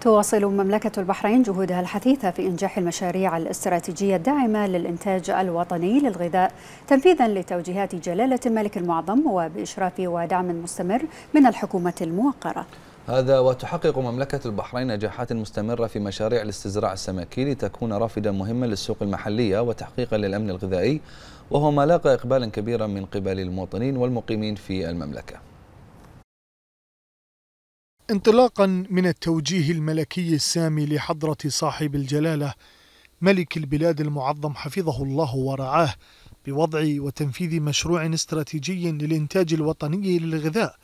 تواصل مملكة البحرين جهودها الحثيثة في إنجاح المشاريع الاستراتيجية الداعمة للإنتاج الوطني للغذاء تنفيذا لتوجيهات جلالة الملك المعظم وبإشراف ودعم مستمر من الحكومة الموقرة هذا وتحقق مملكة البحرين نجاحات مستمرة في مشاريع الاستزراع السمكي لتكون رافدا مهما للسوق المحلية وتحقيقا للأمن الغذائي وهو ما لاقى إقبالا كبيرا من قبل المواطنين والمقيمين في المملكة انطلاقا من التوجيه الملكي السامي لحضرة صاحب الجلالة ملك البلاد المعظم حفظه الله ورعاه بوضع وتنفيذ مشروع استراتيجي للإنتاج الوطني للغذاء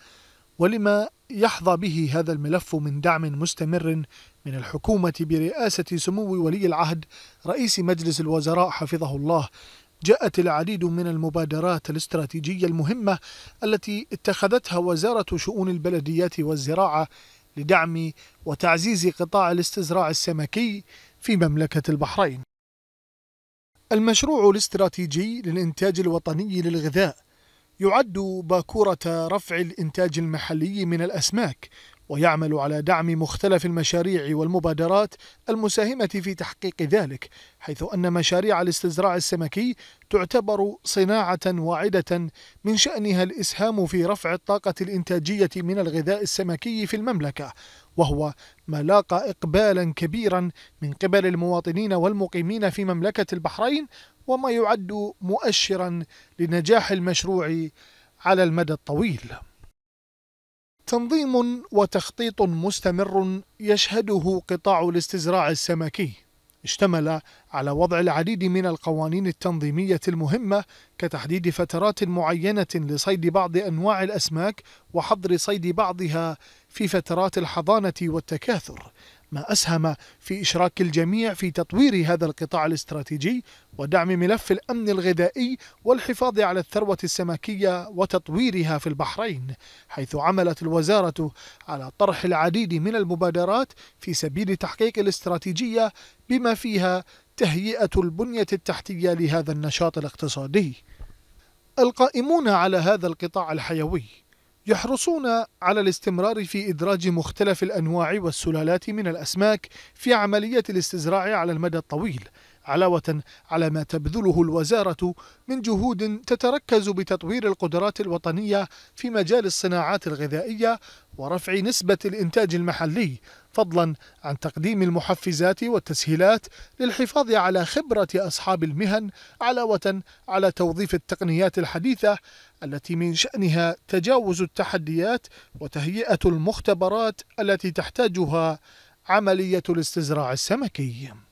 ولما يحظى به هذا الملف من دعم مستمر من الحكومة برئاسة سمو ولي العهد رئيس مجلس الوزراء حفظه الله جاءت العديد من المبادرات الاستراتيجية المهمة التي اتخذتها وزارة شؤون البلديات والزراعة لدعم وتعزيز قطاع الاستزراع السمكي في مملكة البحرين. المشروع الاستراتيجي للإنتاج الوطني للغذاء يعد باكورة رفع الإنتاج المحلي من الأسماك ويعمل على دعم مختلف المشاريع والمبادرات المساهمة في تحقيق ذلك حيث أن مشاريع الاستزراع السمكي تعتبر صناعة واعدة من شأنها الإسهام في رفع الطاقة الإنتاجية من الغذاء السمكي في المملكة وهو ما لاقى إقبالا كبيرا من قبل المواطنين والمقيمين في مملكة البحرين وما يعد مؤشرا لنجاح المشروع على المدى الطويل تنظيم وتخطيط مستمر يشهده قطاع الاستزراع السمكي اشتمل على وضع العديد من القوانين التنظيمية المهمة كتحديد فترات معينة لصيد بعض أنواع الأسماك وحظر صيد بعضها في فترات الحضانة والتكاثر ما أسهم في إشراك الجميع في تطوير هذا القطاع الاستراتيجي ودعم ملف الأمن الغذائي والحفاظ على الثروة السمكية وتطويرها في البحرين حيث عملت الوزارة على طرح العديد من المبادرات في سبيل تحقيق الاستراتيجية بما فيها تهيئة البنية التحتية لهذا النشاط الاقتصادي القائمون على هذا القطاع الحيوي يحرصون على الاستمرار في إدراج مختلف الأنواع والسلالات من الأسماك في عملية الاستزراع على المدى الطويل علاوة على ما تبذله الوزارة من جهود تتركز بتطوير القدرات الوطنية في مجال الصناعات الغذائية ورفع نسبة الإنتاج المحلي فضلا عن تقديم المحفزات والتسهيلات للحفاظ على خبرة أصحاب المهن علاوة على توظيف التقنيات الحديثة التي من شأنها تجاوز التحديات وتهيئة المختبرات التي تحتاجها عملية الاستزراع السمكي